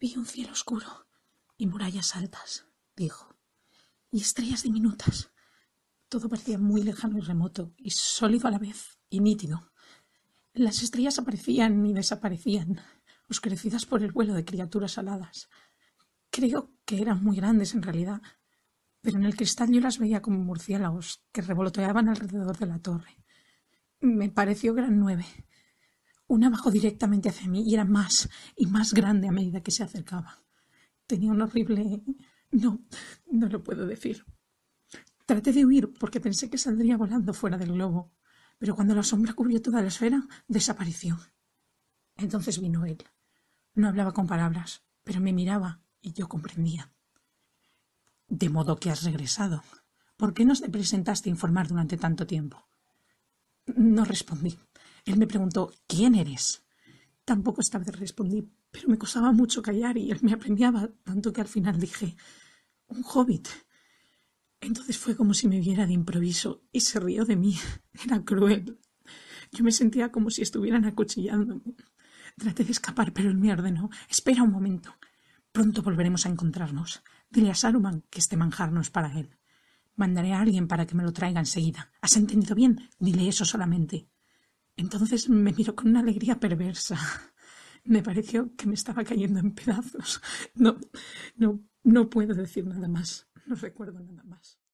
Vi un cielo oscuro y murallas altas, dijo, y estrellas diminutas. Todo parecía muy lejano y remoto, y sólido a la vez, y nítido. Las estrellas aparecían y desaparecían, oscurecidas por el vuelo de criaturas aladas. Creo que eran muy grandes en realidad, pero en el cristal yo las veía como murciélagos que revoloteaban alrededor de la torre. Me pareció gran nueve, una bajó directamente hacia mí y era más y más grande a medida que se acercaba. Tenía un horrible... No, no lo puedo decir. Traté de huir porque pensé que saldría volando fuera del globo, pero cuando la sombra cubrió toda la esfera, desapareció. Entonces vino él. No hablaba con palabras, pero me miraba y yo comprendía. De modo que has regresado. ¿Por qué no te presentaste a informar durante tanto tiempo? No respondí. Él me preguntó, ¿quién eres? Tampoco esta vez respondí, pero me costaba mucho callar y él me apremiaba, tanto que al final dije, un hobbit. Entonces fue como si me viera de improviso y se rió de mí. Era cruel. Yo me sentía como si estuvieran acuchillándome. Traté de escapar, pero él me ordenó, espera un momento. Pronto volveremos a encontrarnos. Dile a Saruman que este manjar no es para él. Mandaré a alguien para que me lo traiga enseguida. ¿Has entendido bien? Dile eso solamente. Entonces me miró con una alegría perversa. Me pareció que me estaba cayendo en pedazos. No, no, no puedo decir nada más. No recuerdo nada más.